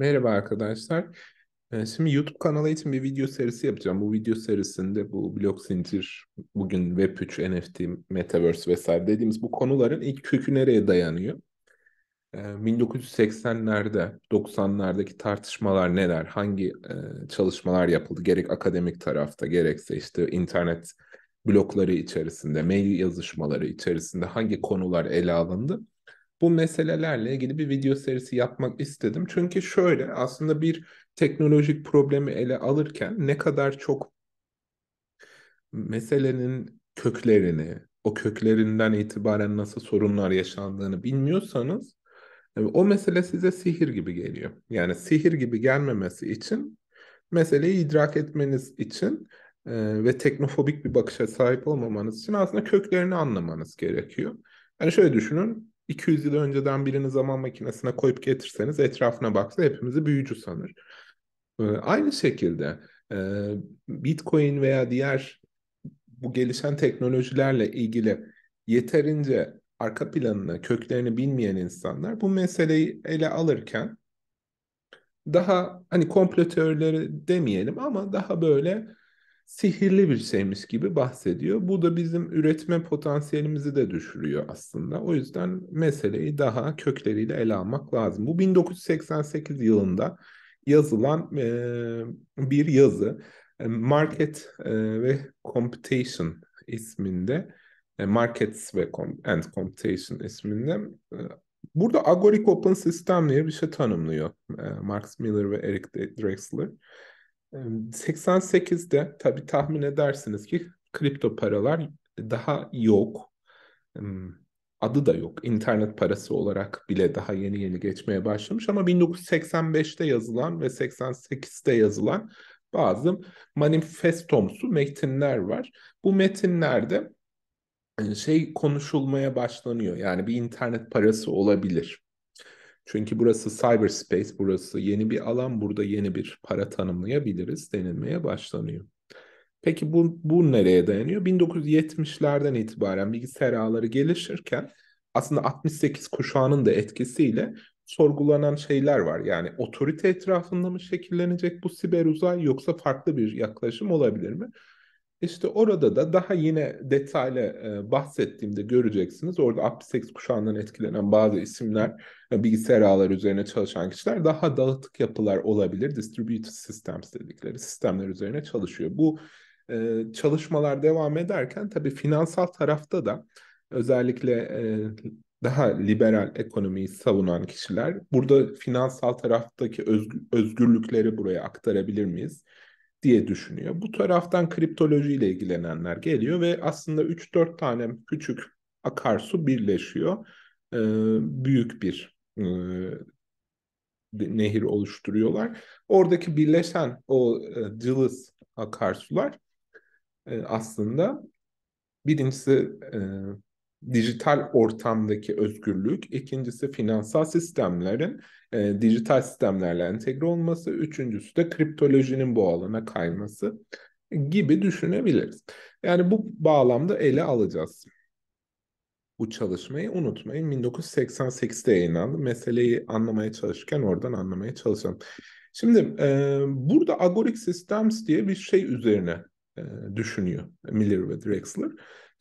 Merhaba arkadaşlar. Ee, şimdi YouTube kanalı için bir video serisi yapacağım. Bu video serisinde bu blok zincir, bugün Web3, NFT, Metaverse vesaire dediğimiz bu konuların ilk kökü nereye dayanıyor? 1980'lerde, ee, 90'lardaki tartışmalar neler, hangi e, çalışmalar yapıldı? Gerek akademik tarafta, gerekse işte internet blokları içerisinde, mail yazışmaları içerisinde hangi konular ele alındı? bu meselelerle ilgili bir video serisi yapmak istedim. Çünkü şöyle aslında bir teknolojik problemi ele alırken ne kadar çok meselenin köklerini, o köklerinden itibaren nasıl sorunlar yaşandığını bilmiyorsanız e, o mesele size sihir gibi geliyor. Yani sihir gibi gelmemesi için meseleyi idrak etmeniz için e, ve teknofobik bir bakışa sahip olmamanız için aslında köklerini anlamanız gerekiyor. Yani şöyle düşünün 200 yıl önceden birini zaman makinesine koyup getirseniz etrafına baksa hepimizi büyücü sanır. Ee, aynı şekilde e, Bitcoin veya diğer bu gelişen teknolojilerle ilgili yeterince arka planını, köklerini bilmeyen insanlar bu meseleyi ele alırken daha hani komplo teorileri demeyelim ama daha böyle sihirli bir şeymiş gibi bahsediyor. Bu da bizim üretme potansiyelimizi de düşürüyor aslında. O yüzden meseleyi daha kökleriyle ele almak lazım. Bu 1988 yılında yazılan e, bir yazı. E, Market e, ve Computation isminde e, Markets ve Com and Computation isminde e, burada Agoric Open System diye bir şey tanımlıyor e, Max Miller ve Eric Drexler. 88'de tabii tahmin edersiniz ki kripto paralar daha yok. Hmm, adı da yok. İnternet parası olarak bile daha yeni yeni geçmeye başlamış ama 1985'te yazılan ve 88'de yazılan bazı manifestomsu metinler var. Bu metinlerde e, şey konuşulmaya başlanıyor. Yani bir internet parası olabilir. Çünkü burası cyberspace, burası yeni bir alan, burada yeni bir para tanımlayabiliriz denilmeye başlanıyor. Peki bu, bu nereye dayanıyor? 1970'lerden itibaren bilgisayar ağları gelişirken aslında 68 kuşağının da etkisiyle sorgulanan şeyler var. Yani otorite etrafında mı şekillenecek bu siber uzay yoksa farklı bir yaklaşım olabilir mi? İşte orada da daha yine detaylı e, bahsettiğimde göreceksiniz. Orada 68 kuşağından etkilenen bazı isimler, e, bilgisayar ağları üzerine çalışan kişiler daha dağıtık yapılar olabilir. Distributed systems dedikleri sistemler üzerine çalışıyor. Bu e, çalışmalar devam ederken tabii finansal tarafta da özellikle e, daha liberal ekonomiyi savunan kişiler burada finansal taraftaki özgür, özgürlükleri buraya aktarabilir miyiz? diye düşünüyor. Bu taraftan kriptolojiyle ilgilenenler geliyor ve aslında 3-4 tane küçük akarsu birleşiyor. E, büyük bir e, nehir oluşturuyorlar. Oradaki birleşen o e, cılız akarsular e, aslında birincisi e, dijital ortamdaki özgürlük, ikincisi finansal sistemlerin e, dijital sistemlerle entegre olması, üçüncüsü de kriptolojinin bu alana kayması gibi düşünebiliriz. Yani bu bağlamda ele alacağız. Bu çalışmayı unutmayın. 1988'de yayınlandı. Meseleyi anlamaya çalışırken oradan anlamaya çalışalım. Şimdi e, burada Agoric Systems diye bir şey üzerine e, düşünüyor Miller ve Drexler.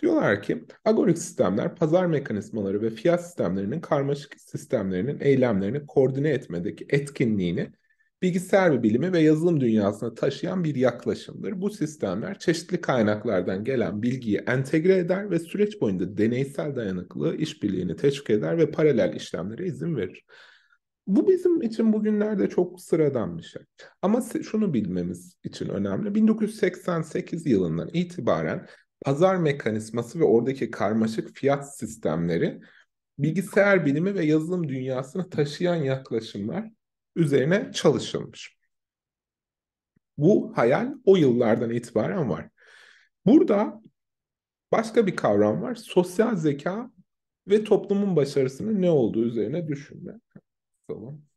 Diyorlar ki agorik sistemler pazar mekanizmaları ve fiyat sistemlerinin karmaşık sistemlerinin eylemlerini koordine etmedeki etkinliğini bilgisayar bilimi ve yazılım dünyasına taşıyan bir yaklaşımdır. Bu sistemler çeşitli kaynaklardan gelen bilgiyi entegre eder ve süreç boyunca deneysel dayanıklılığı işbirliğini teşvik eder ve paralel işlemlere izin verir. Bu bizim için bugünlerde çok sıradan bir şey. Ama şunu bilmemiz için önemli. 1988 yılından itibaren pazar mekanizması ve oradaki karmaşık fiyat sistemleri bilgisayar bilimi ve yazılım dünyasını taşıyan yaklaşımlar üzerine çalışılmış. Bu hayal o yıllardan itibaren var. Burada başka bir kavram var. Sosyal zeka ve toplumun başarısının ne olduğu üzerine düşünme. Tamam.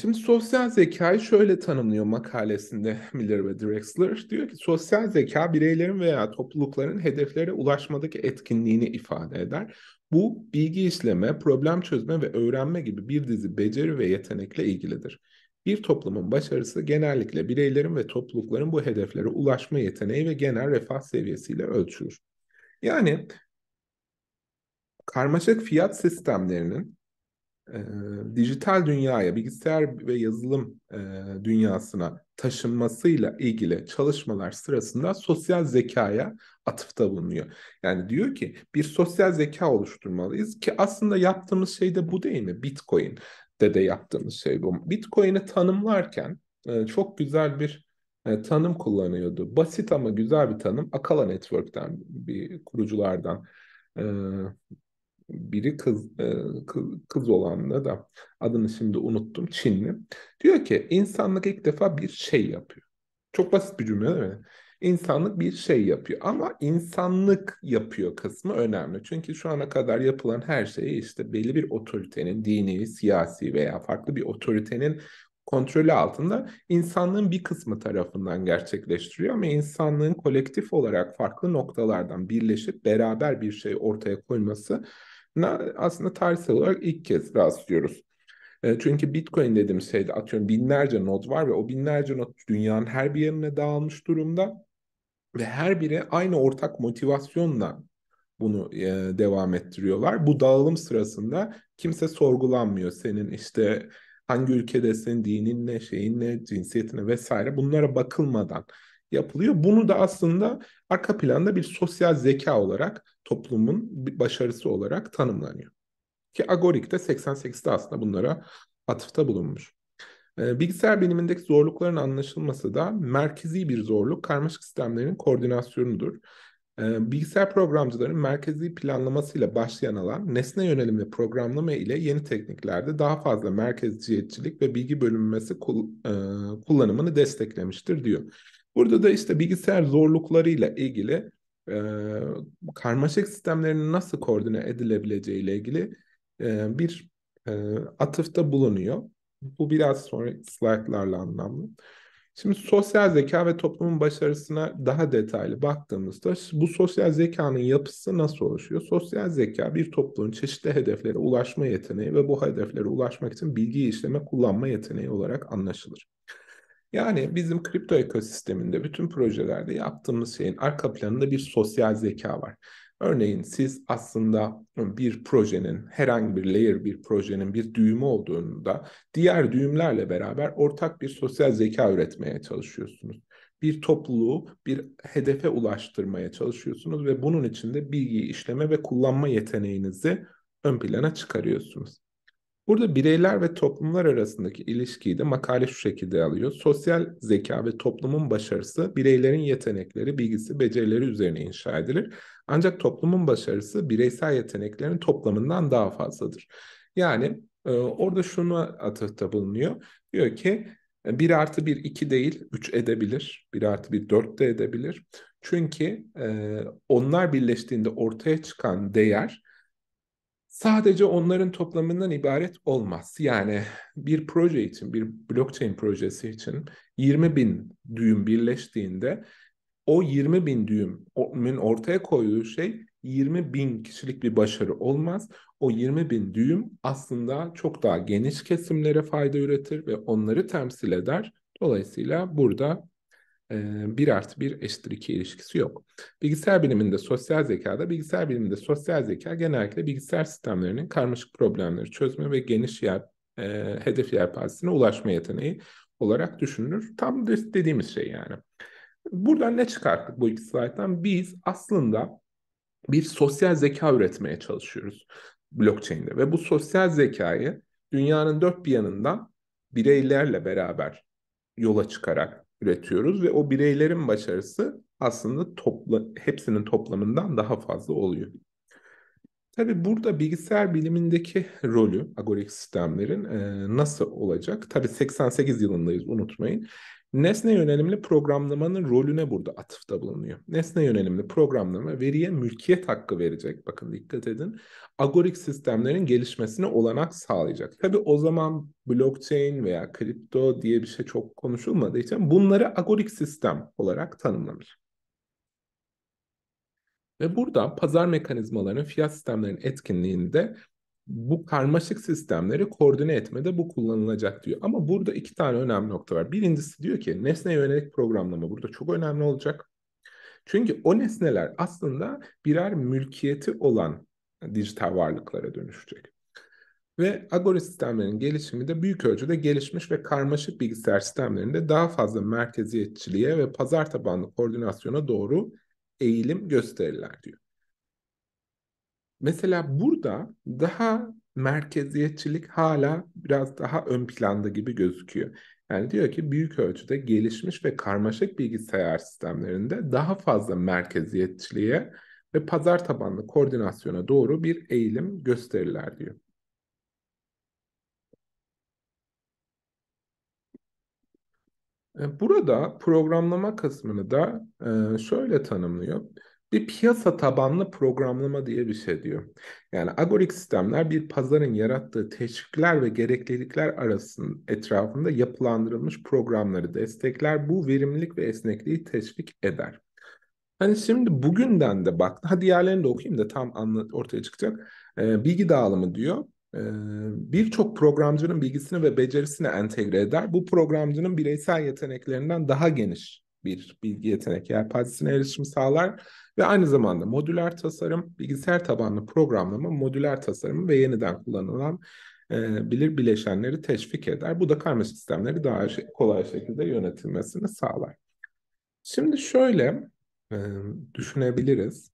Şimdi sosyal zekayı şöyle tanımlıyor makalesinde Miller ve Drexler. Diyor ki sosyal zeka bireylerin veya toplulukların hedeflere ulaşmadaki etkinliğini ifade eder. Bu bilgi işleme, problem çözme ve öğrenme gibi bir dizi beceri ve yetenekle ilgilidir. Bir toplumun başarısı genellikle bireylerin ve toplulukların bu hedeflere ulaşma yeteneği ve genel refah seviyesiyle ölçülür. Yani karmaşık fiyat sistemlerinin e, dijital dünyaya, bilgisayar ve yazılım e, dünyasına taşınmasıyla ilgili çalışmalar sırasında sosyal zekaya atıfta bulunuyor. Yani diyor ki bir sosyal zeka oluşturmalıyız ki aslında yaptığımız şey de bu değil mi? Bitcoin de de yaptığımız şey bu. Bitcoin'i tanımlarken e, çok güzel bir e, tanım kullanıyordu. Basit ama güzel bir tanım. Akala Network'ten bir kuruculardan e, biri kız, e, kız, kız olanla da adını şimdi unuttum Çinli. Diyor ki insanlık ilk defa bir şey yapıyor. Çok basit bir cümle değil mi? İnsanlık bir şey yapıyor ama insanlık yapıyor kısmı önemli. Çünkü şu ana kadar yapılan her şeyi işte belli bir otoritenin dini, siyasi veya farklı bir otoritenin kontrolü altında insanlığın bir kısmı tarafından gerçekleştiriyor ama insanlığın kolektif olarak farklı noktalardan birleşip beraber bir şey ortaya koyması aslında tarihsel olarak ilk kez rastlıyoruz. E, çünkü Bitcoin dediğim şeyde atıyorum binlerce not var ve o binlerce not dünyanın her bir yerine dağılmış durumda. Ve her biri aynı ortak motivasyonla bunu e, devam ettiriyorlar. Bu dağılım sırasında kimse sorgulanmıyor. Senin işte hangi ülkedesin, dinin ne, şeyin ne, cinsiyetine vesaire bunlara bakılmadan yapılıyor. Bunu da aslında arka planda bir sosyal zeka olarak toplumun bir başarısı olarak tanımlanıyor. Ki Agorik de 88'de aslında bunlara atıfta bulunmuş. Ee, bilgisayar bilimindeki zorlukların anlaşılması da merkezi bir zorluk karmaşık sistemlerin koordinasyonudur. Ee, bilgisayar programcıların merkezi planlamasıyla başlayan alan nesne yönelimli programlama ile yeni tekniklerde daha fazla merkezciyetçilik ve bilgi bölünmesi e, kullanımını desteklemiştir diyor. Burada da işte bilgisayar zorluklarıyla ilgili e, karmaşık sistemlerin nasıl koordine edilebileceği ile ilgili e, bir e, atıfta bulunuyor. Bu biraz sonra slaytlarla anlamlı. Şimdi sosyal zeka ve toplumun başarısına daha detaylı baktığımızda bu sosyal zekanın yapısı nasıl oluşuyor? Sosyal zeka bir toplumun çeşitli hedeflere ulaşma yeteneği ve bu hedeflere ulaşmak için bilgi işleme kullanma yeteneği olarak anlaşılır. Yani bizim kripto ekosisteminde bütün projelerde yaptığımız şeyin arka planında bir sosyal zeka var. Örneğin siz aslında bir projenin herhangi bir layer bir projenin bir düğümü olduğunda diğer düğümlerle beraber ortak bir sosyal zeka üretmeye çalışıyorsunuz. Bir topluluğu bir hedefe ulaştırmaya çalışıyorsunuz ve bunun içinde bilgi işleme ve kullanma yeteneğinizi ön plana çıkarıyorsunuz. Burada bireyler ve toplumlar arasındaki ilişkiyi de makale şu şekilde alıyor. Sosyal zeka ve toplumun başarısı bireylerin yetenekleri, bilgisi, becerileri üzerine inşa edilir. Ancak toplumun başarısı bireysel yeteneklerin toplamından daha fazladır. Yani e, orada şunu atıfta bulunuyor. Diyor ki 1 e, artı 1 2 değil 3 edebilir. 1 artı 1 4 de edebilir. Çünkü e, onlar birleştiğinde ortaya çıkan değer sadece onların toplamından ibaret olmaz. Yani bir proje için, bir blockchain projesi için 20 bin düğüm birleştiğinde o 20 bin düğümün ortaya koyduğu şey 20 bin kişilik bir başarı olmaz. O 20 bin düğüm aslında çok daha geniş kesimlere fayda üretir ve onları temsil eder. Dolayısıyla burada e, bir artı bir eşittir iki ilişkisi yok. Bilgisayar biliminde sosyal zekada, bilgisayar biliminde sosyal zeka genellikle bilgisayar sistemlerinin karmaşık problemleri çözme ve geniş yer, e, hedef yelpazesine ulaşma yeteneği olarak düşünülür. Tam dediğimiz şey yani. Buradan ne çıkarttık bu iki slayttan? Biz aslında bir sosyal zeka üretmeye çalışıyoruz blockchain'de ve bu sosyal zekayı dünyanın dört bir yanından bireylerle beraber yola çıkarak üretiyoruz ve o bireylerin başarısı aslında topla, hepsinin toplamından daha fazla oluyor. Tabii burada bilgisayar bilimindeki rolü agorik sistemlerin e, nasıl olacak? Tabii 88 yılındayız unutmayın. Nesne yönelimli programlamanın rolüne burada atıfta bulunuyor. Nesne yönelimli programlama veriye mülkiyet hakkı verecek. Bakın dikkat edin. Agorik sistemlerin gelişmesine olanak sağlayacak. Tabi o zaman blockchain veya kripto diye bir şey çok konuşulmadığı için bunları agorik sistem olarak tanımlamış. Ve burada pazar mekanizmalarının fiyat sistemlerinin etkinliğini de bu karmaşık sistemleri koordine etmede bu kullanılacak diyor. Ama burada iki tane önemli nokta var. Birincisi diyor ki nesne yönelik programlama burada çok önemli olacak. Çünkü o nesneler aslında birer mülkiyeti olan dijital varlıklara dönüşecek. Ve Agori sistemlerinin gelişimi de büyük ölçüde gelişmiş ve karmaşık bilgisayar sistemlerinde daha fazla merkeziyetçiliğe ve pazar tabanlı koordinasyona doğru eğilim gösterirler diyor. Mesela burada daha merkeziyetçilik hala biraz daha ön planda gibi gözüküyor. Yani diyor ki büyük ölçüde gelişmiş ve karmaşık bilgisayar sistemlerinde daha fazla merkeziyetçiliğe ve pazar tabanlı koordinasyona doğru bir eğilim gösterirler diyor. E, burada programlama kısmını da e, şöyle tanımlıyor ve piyasa tabanlı programlama diye bir şey diyor. Yani agorik sistemler bir pazarın yarattığı teşvikler ve gereklilikler arasının etrafında yapılandırılmış programları destekler. Bu verimlilik ve esnekliği teşvik eder. Hani şimdi bugünden de bak, Hadi diğerlerini de okuyayım da tam anlat, ortaya çıkacak. Ee, bilgi dağılımı diyor ee, birçok programcının bilgisini ve becerisini entegre eder. Bu programcının bireysel yeteneklerinden daha geniş bir bilgi yetenek yelpazesine erişim sağlar ve aynı zamanda modüler tasarım, bilgisayar tabanlı programlama, modüler tasarım ve yeniden kullanılan e, bilir bileşenleri teşvik eder. Bu da karma sistemleri daha şey, kolay şekilde yönetilmesini sağlar. Şimdi şöyle e, düşünebiliriz.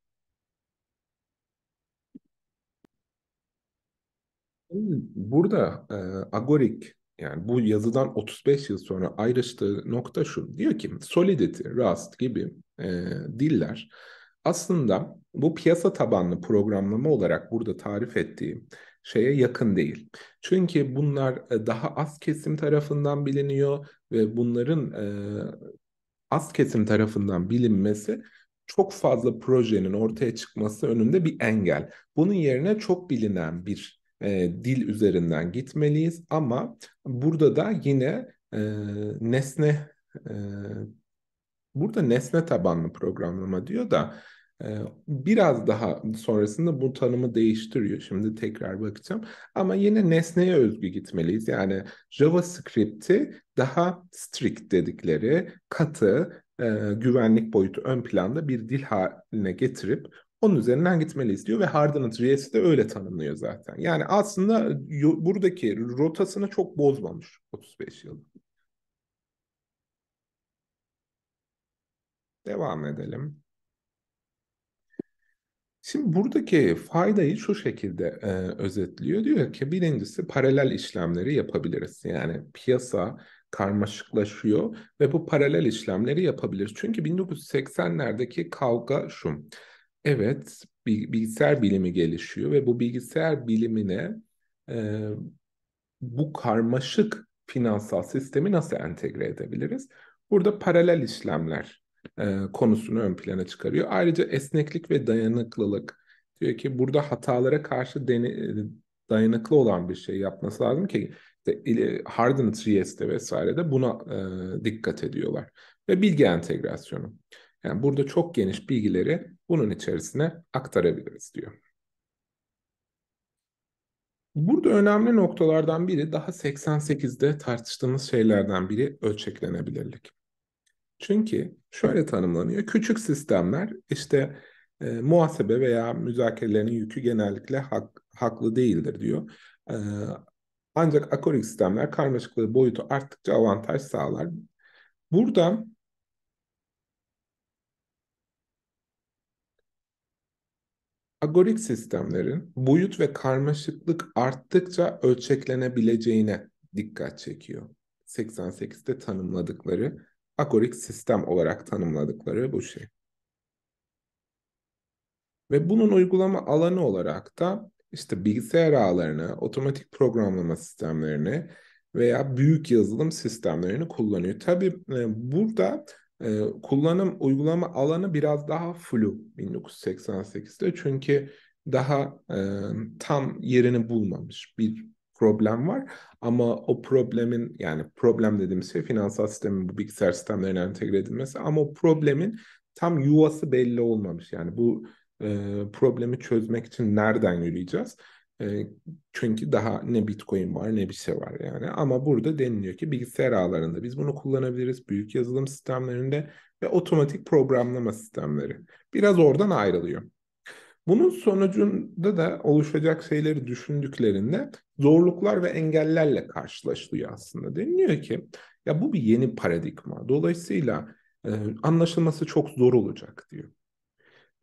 Burada e, Agoric yani bu yazıdan 35 yıl sonra ayrıştığı nokta şu. Diyor ki Solidity, Rust gibi e, diller aslında bu piyasa tabanlı programlama olarak burada tarif ettiğim şeye yakın değil. Çünkü bunlar e, daha az kesim tarafından biliniyor ve bunların e, az kesim tarafından bilinmesi çok fazla projenin ortaya çıkması önünde bir engel. Bunun yerine çok bilinen bir e, dil üzerinden gitmeliyiz ama burada da yine e, nesne e, Burada nesne tabanlı programlama diyor da e, biraz daha sonrasında bu tanımı değiştiriyor. Şimdi tekrar bakacağım. Ama yine nesneye özgü gitmeliyiz. Yani JavaScript'i daha strict dedikleri katı e, güvenlik boyutu ön planda bir dil haline getirip onun üzerinden gitmeliyiz diyor ve Hardened React de öyle tanımlıyor zaten. Yani aslında e, buradaki rotasını çok bozmamış 35 yıl. Devam edelim. Şimdi buradaki faydayı şu şekilde e, özetliyor. Diyor ki birincisi paralel işlemleri yapabiliriz. Yani piyasa karmaşıklaşıyor ve bu paralel işlemleri yapabilir. Çünkü 1980'lerdeki kavga şu. Evet bilgisayar bilimi gelişiyor ve bu bilgisayar bilimine e, bu karmaşık finansal sistemi nasıl entegre edebiliriz? Burada paralel işlemler e, konusunu ön plana çıkarıyor. Ayrıca esneklik ve dayanıklılık. Diyor ki burada hatalara karşı dene, dayanıklı olan bir şey yapması lazım ki işte Harden Trieste vesaire de buna e, dikkat ediyorlar. Ve bilgi entegrasyonu. Yani burada çok geniş bilgileri bunun içerisine aktarabiliriz diyor. Burada önemli noktalardan biri daha 88'de tartıştığımız şeylerden biri ölçeklenebilirlik. Çünkü şöyle tanımlanıyor. Küçük sistemler işte e, muhasebe veya müzakerelerin yükü genellikle hak, haklı değildir diyor. E, ancak akorik sistemler karmaşıklığı boyutu arttıkça avantaj sağlar. Burada agorik sistemlerin boyut ve karmaşıklık arttıkça ölçeklenebileceğine dikkat çekiyor. 88'te tanımladıkları agorik sistem olarak tanımladıkları bu şey. Ve bunun uygulama alanı olarak da işte bilgisayar ağlarını, otomatik programlama sistemlerini veya büyük yazılım sistemlerini kullanıyor. Tabii e, burada e, kullanım uygulama alanı biraz daha flu 1988'de çünkü daha e, tam yerini bulmamış bir problem var. Ama o problemin yani problem dediğimiz şey finansal sistemin bu bilgisayar sistemlerine entegre edilmesi ama o problemin tam yuvası belli olmamış. Yani bu e, problemi çözmek için nereden yürüyeceğiz? E, çünkü daha ne bitcoin var ne bir şey var yani. Ama burada deniliyor ki bilgisayar ağlarında biz bunu kullanabiliriz. Büyük yazılım sistemlerinde ve otomatik programlama sistemleri. Biraz oradan ayrılıyor. Bunun sonucunda da oluşacak şeyleri düşündüklerinde zorluklar ve engellerle karşılaşılıyor aslında. Deniliyor ki ya bu bir yeni paradigma. Dolayısıyla e, anlaşılması çok zor olacak diyor.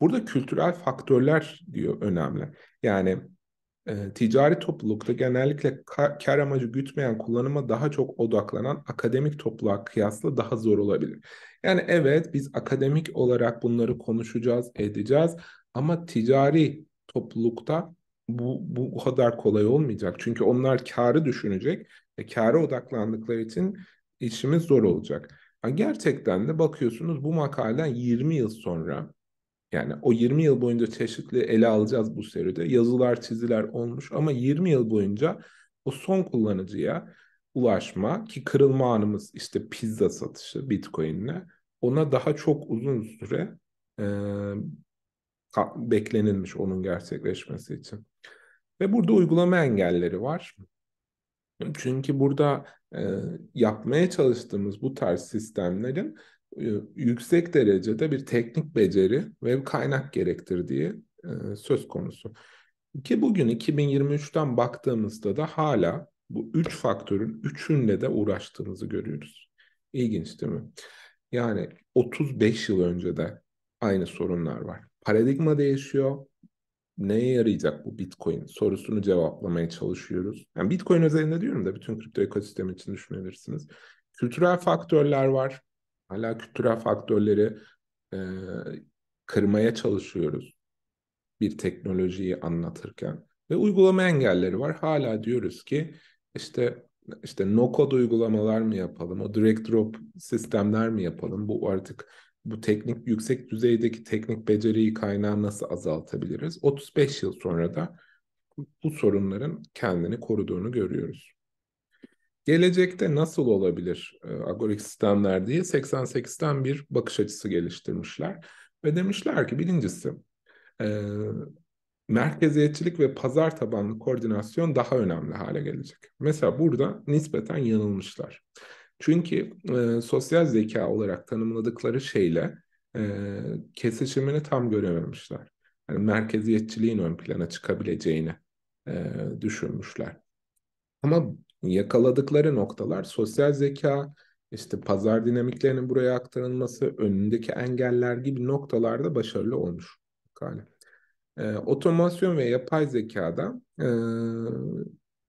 Burada kültürel faktörler diyor önemli. Yani e, ticari toplulukta genellikle kar, amacı gütmeyen kullanıma daha çok odaklanan akademik topluluğa kıyasla daha zor olabilir. Yani evet biz akademik olarak bunları konuşacağız, edeceğiz ama ticari toplulukta bu, bu kadar kolay olmayacak. Çünkü onlar karı düşünecek. ve kâra odaklandıkları için işimiz zor olacak. Yani gerçekten de bakıyorsunuz bu makaleden 20 yıl sonra yani o 20 yıl boyunca çeşitli ele alacağız bu seride. Yazılar, çiziler olmuş ama 20 yıl boyunca o son kullanıcıya ulaşma ki kırılma anımız işte pizza satışı Bitcoin'le ona daha çok uzun süre e, beklenilmiş onun gerçekleşmesi için. Ve burada uygulama engelleri var. Çünkü burada e, yapmaya çalıştığımız bu tarz sistemlerin e, yüksek derecede bir teknik beceri ve kaynak gerektirdiği e, söz konusu. Ki bugün 2023'ten baktığımızda da hala bu üç faktörün üçünde de uğraştığımızı görüyoruz. İlginç değil mi? Yani 35 yıl önce de aynı sorunlar var. Paradigma değişiyor. Neye yarayacak bu Bitcoin sorusunu cevaplamaya çalışıyoruz. Yani Bitcoin üzerinde diyorum da bütün kripto ekosistemi için düşünebilirsiniz. Kültürel faktörler var. Hala kültürel faktörleri e, kırmaya çalışıyoruz bir teknolojiyi anlatırken ve uygulama engelleri var. Hala diyoruz ki işte işte no code uygulamalar mı yapalım, o direct drop sistemler mi yapalım? Bu artık bu teknik yüksek düzeydeki teknik beceriyi kaynağı nasıl azaltabiliriz? 35 yıl sonra da bu sorunların kendini koruduğunu görüyoruz. Gelecekte nasıl olabilir ee, agorik sistemler diye 88'ten bir bakış açısı geliştirmişler. Ve demişler ki birincisi e, merkeziyetçilik ve pazar tabanlı koordinasyon daha önemli hale gelecek. Mesela burada nispeten yanılmışlar. Çünkü e, sosyal zeka olarak tanımladıkları şeyle e, kesişimini tam görememişler. Yani merkeziyetçiliğin ön plana çıkabileceğini e, düşünmüşler. Ama yakaladıkları noktalar sosyal zeka, işte pazar dinamiklerinin buraya aktarılması, önündeki engeller gibi noktalarda başarılı olmuş. Galiba. E, otomasyon ve yapay zekada e,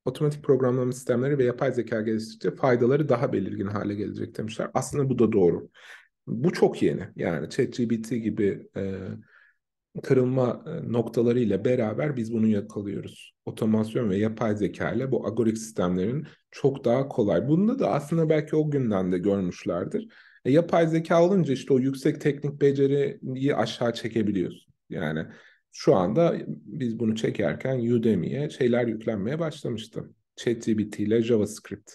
otomatik programlama sistemleri ve yapay zeka geliştikçe faydaları daha belirgin hale gelecek demişler. Aslında bu da doğru. Bu çok yeni. Yani ChatGPT gibi e, kırılma e, noktalarıyla beraber biz bunu yakalıyoruz. Otomasyon ve yapay zeka ile bu agorik sistemlerin çok daha kolay. Bunda da aslında belki o günden de görmüşlerdir. E, yapay zeka olunca işte o yüksek teknik beceriyi aşağı çekebiliyorsun. Yani şu anda biz bunu çekerken Udemy'ye şeyler yüklenmeye başlamıştı. ChatGPT ile JavaScript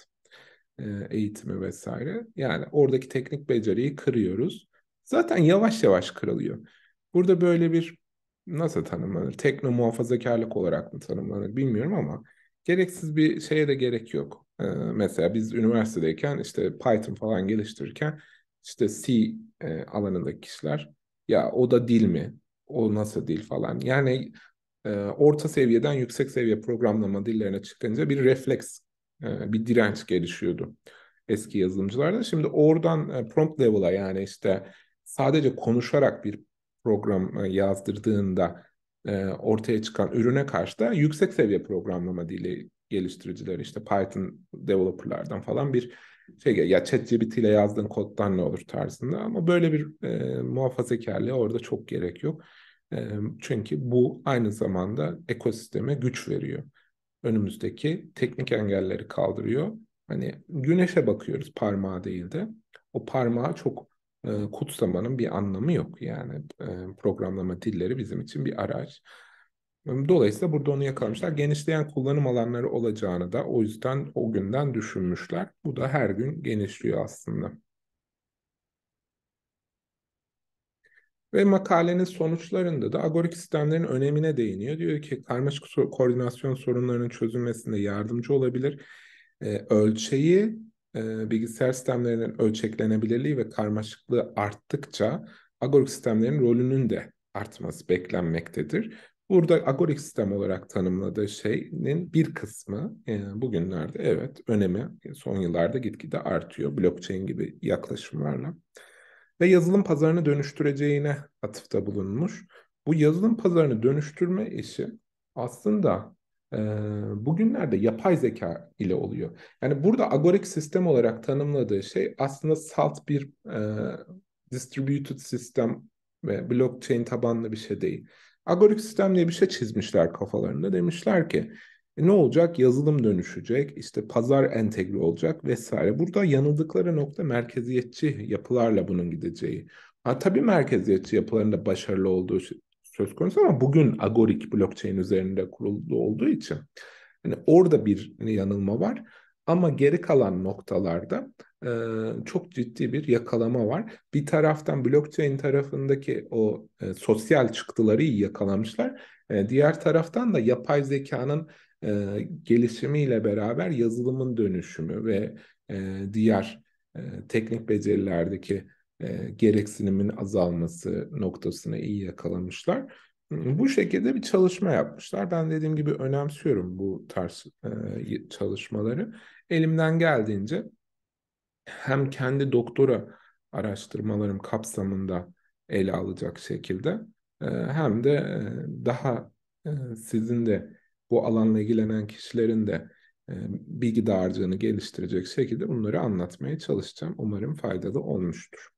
e, eğitimi vesaire. Yani oradaki teknik beceriyi kırıyoruz. Zaten yavaş yavaş kırılıyor. Burada böyle bir nasıl tanımlanır? Tekno muhafazakarlık olarak mı tanımlanır bilmiyorum ama gereksiz bir şeye de gerek yok. Ee, mesela biz üniversitedeyken işte Python falan geliştirirken işte C e, alanındaki kişiler ya o da dil mi? o nasıl dil falan. Yani e, orta seviyeden yüksek seviye programlama dillerine çıkınca bir refleks, e, bir direnç gelişiyordu eski yazılımcılarda. Şimdi oradan e, prompt level'a yani işte sadece konuşarak bir program e, yazdırdığında e, ortaya çıkan ürüne karşı da yüksek seviye programlama dili geliştiricileri işte Python developerlardan falan bir şey ya ChatGPT ile yazdığın koddan ne olur tarzında ama böyle bir e, muhafazakarlığa orada çok gerek yok. E, çünkü bu aynı zamanda ekosisteme güç veriyor. Önümüzdeki teknik engelleri kaldırıyor. Hani güneşe bakıyoruz parmağı değil de o parmağı çok e, kutsamanın bir anlamı yok. Yani e, programlama dilleri bizim için bir araç. Dolayısıyla burada onu yakalamışlar. Genişleyen kullanım alanları olacağını da o yüzden o günden düşünmüşler. Bu da her gün genişliyor aslında. Ve makalenin sonuçlarında da agorik sistemlerin önemine değiniyor. Diyor ki karmaşık koordinasyon sorunlarının çözülmesinde yardımcı olabilir. Ee, ölçeği, e, bilgisayar sistemlerinin ölçeklenebilirliği ve karmaşıklığı arttıkça agorik sistemlerin rolünün de artması beklenmektedir. Burada agorik sistem olarak tanımladığı şeyin bir kısmı e, bugünlerde evet önemi son yıllarda gitgide artıyor blockchain gibi yaklaşımlarla. Ve yazılım pazarını dönüştüreceğine atıfta bulunmuş. Bu yazılım pazarını dönüştürme işi aslında e, bugünlerde yapay zeka ile oluyor. Yani burada agorik sistem olarak tanımladığı şey aslında salt bir e, distributed sistem ve blockchain tabanlı bir şey değil. Agorik sistem diye bir şey çizmişler kafalarında. Demişler ki e ne olacak? Yazılım dönüşecek, işte pazar entegre olacak vesaire. Burada yanıldıkları nokta merkeziyetçi yapılarla bunun gideceği. Ha, tabii merkeziyetçi yapıların da başarılı olduğu söz konusu ama bugün agorik blockchain üzerinde kuruldu olduğu için yani orada bir yanılma var. Ama geri kalan noktalarda çok ciddi bir yakalama var. Bir taraftan blockchain tarafındaki o sosyal çıktıları iyi yakalamışlar. Diğer taraftan da yapay zekanın gelişimiyle beraber yazılımın dönüşümü ve diğer teknik becerilerdeki gereksinimin azalması noktasını iyi yakalamışlar. Bu şekilde bir çalışma yapmışlar. Ben dediğim gibi önemsiyorum bu tarz çalışmaları. Elimden geldiğince hem kendi doktora araştırmalarım kapsamında ele alacak şekilde e, hem de e, daha e, sizin de bu alanla ilgilenen kişilerin de bilgi dağarcığını geliştirecek şekilde bunları anlatmaya çalışacağım. Umarım faydalı olmuştur.